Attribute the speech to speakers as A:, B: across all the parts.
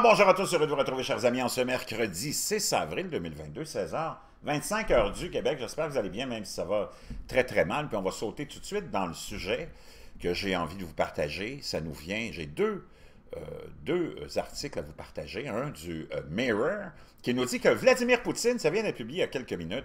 A: bonjour à tous, heureux de vous retrouver chers amis en ce mercredi 6 avril 2022, 16h25 heures du Québec. J'espère que vous allez bien même si ça va très très mal. Puis on va sauter tout de suite dans le sujet que j'ai envie de vous partager. Ça nous vient, j'ai deux, euh, deux euh, articles à vous partager. Un du euh, Mirror qui nous dit que Vladimir Poutine, ça vient d'être publié il y a quelques minutes,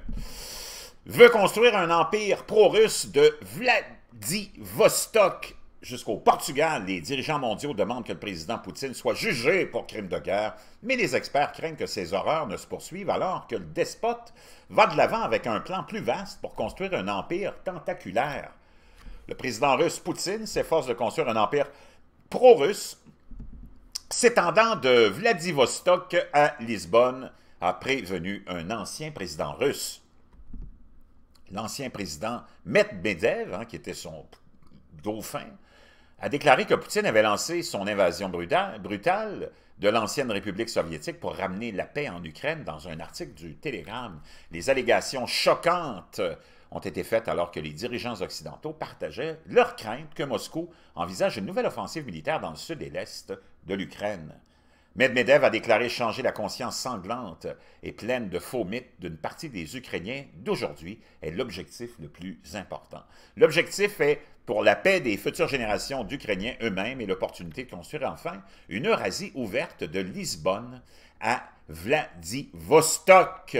A: veut construire un empire pro-russe de Vladivostok jusqu'au Portugal, les dirigeants mondiaux demandent que le président Poutine soit jugé pour crime de guerre, mais les experts craignent que ces horreurs ne se poursuivent alors que le despote va de l'avant avec un plan plus vaste pour construire un empire tentaculaire. Le président russe Poutine s'efforce de construire un empire pro-russe, s'étendant de Vladivostok à Lisbonne, a prévenu un ancien président russe. L'ancien président Medvedev, hein, qui était son dauphin, a déclaré que Poutine avait lancé son invasion brutale de l'ancienne République soviétique pour ramener la paix en Ukraine dans un article du Telegram. Les allégations choquantes ont été faites alors que les dirigeants occidentaux partageaient leur crainte que Moscou envisage une nouvelle offensive militaire dans le sud et l'est de l'Ukraine. Medvedev a déclaré changer la conscience sanglante et pleine de faux mythes d'une partie des Ukrainiens d'aujourd'hui est l'objectif le plus important. L'objectif est pour la paix des futures générations d'Ukrainiens eux-mêmes et l'opportunité de construire enfin une Eurasie ouverte de Lisbonne à Vladivostok.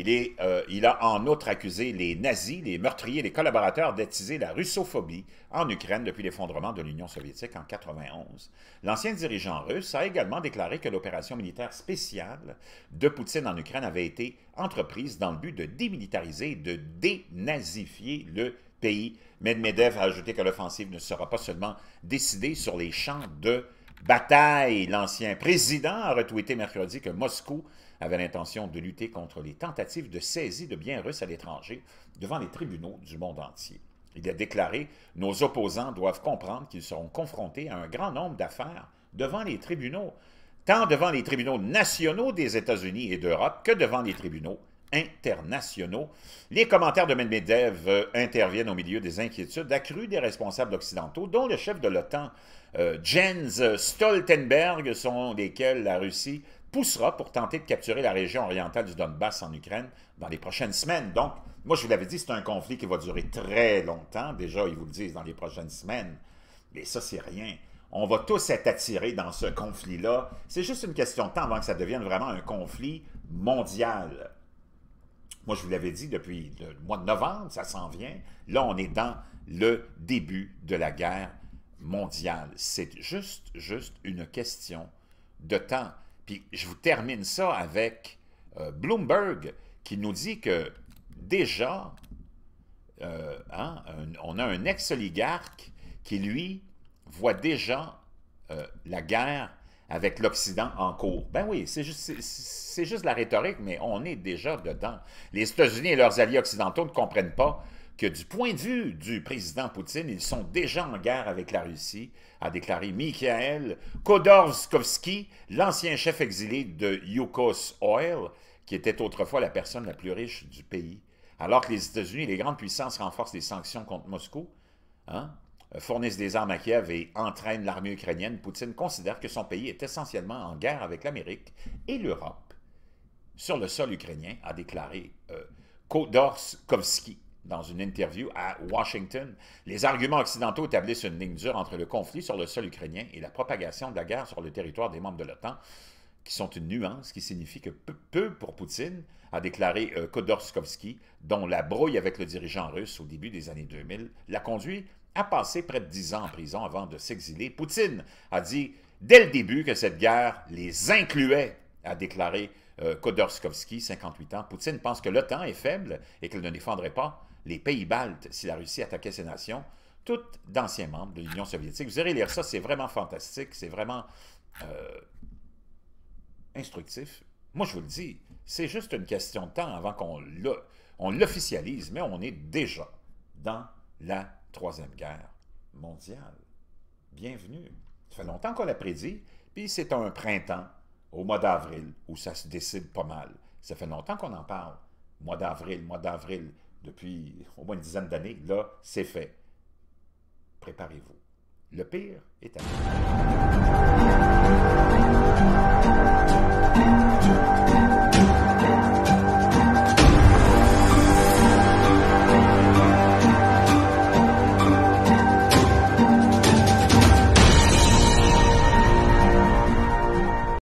A: Il, est, euh, a en outre accusé les nazis, les meurtriers, les collaborateurs d'attiser la russophobie en Ukraine depuis l'effondrement de l'Union soviétique en 1991. L'ancien dirigeant russe a également déclaré que l'opération militaire spéciale de Poutine en Ukraine avait été entreprise dans le but de démilitariser de dénazifier le pays. Medvedev a ajouté que l'offensive ne sera pas seulement décidée sur les champs de Bataille, l'ancien président, a retweeté mercredi que Moscou avait l'intention de lutter contre les tentatives de saisie de biens russes à l'étranger devant les tribunaux du monde entier. Il a déclaré « Nos opposants doivent comprendre qu'ils seront confrontés à un grand nombre d'affaires devant les tribunaux, tant devant les tribunaux nationaux des États-Unis et d'Europe que devant les tribunaux internationaux. Les commentaires de Medvedev euh, interviennent au milieu des inquiétudes accrues des responsables occidentaux, dont le chef de l'OTAN, euh, Jens Stoltenberg, selon lesquels la Russie poussera pour tenter de capturer la région orientale du Donbass en Ukraine dans les prochaines semaines. Donc, moi, je vous l'avais dit, c'est un conflit qui va durer très longtemps. Déjà, ils vous le disent dans les prochaines semaines. Mais ça, c'est rien. On va tous être attirés dans ce conflit-là. C'est juste une question de temps avant que ça devienne vraiment un conflit mondial. Moi, je vous l'avais dit depuis le mois de novembre, ça s'en vient. Là, on est dans le début de la guerre mondiale. C'est juste, juste une question de temps. Puis je vous termine ça avec euh, Bloomberg qui nous dit que déjà, euh, hein, on a un ex-oligarque qui, lui, voit déjà euh, la guerre avec l'Occident en cours. Ben oui, c'est juste, juste la rhétorique, mais on est déjà dedans. Les États-Unis et leurs alliés occidentaux ne comprennent pas que du point de vue du président Poutine, ils sont déjà en guerre avec la Russie, a déclaré Mikhail Khodorkovsky, l'ancien chef exilé de Yukos Oil, qui était autrefois la personne la plus riche du pays. Alors que les États-Unis et les grandes puissances renforcent les sanctions contre Moscou, hein, fournissent des armes à Kiev et entraînent l'armée ukrainienne, Poutine considère que son pays est essentiellement en guerre avec l'Amérique et l'Europe sur le sol ukrainien, a déclaré euh, dans une interview à Washington. Les arguments occidentaux établissent une ligne dure entre le conflit sur le sol ukrainien et la propagation de la guerre sur le territoire des membres de l'OTAN, qui sont une nuance qui signifie que peu, pour Poutine, a déclaré euh, dont la brouille avec le dirigeant russe au début des années 2000 l'a conduit a passé près de dix ans en prison avant de s'exiler, Poutine a dit dès le début que cette guerre les incluait, a déclaré euh, 58 ans. Poutine pense que l'OTAN est faible et qu'elle ne défendrait pas les pays baltes si la Russie attaquait ces nations, toutes d'anciens membres de l'Union soviétique. Vous irez lire ça, c'est vraiment fantastique, c'est vraiment euh, instructif. Moi, je vous le dis, c'est juste une question de temps avant qu'on l'officialise, mais on est déjà dans la Troisième Guerre mondiale. Bienvenue. Ça fait longtemps qu'on l'a prédit, puis c'est un printemps, au mois d'avril, où ça se décide pas mal. Ça fait longtemps qu'on en parle. Mois d'avril, mois d'avril, depuis au moins une dizaine d'années, là, c'est fait. Préparez-vous. Le pire est à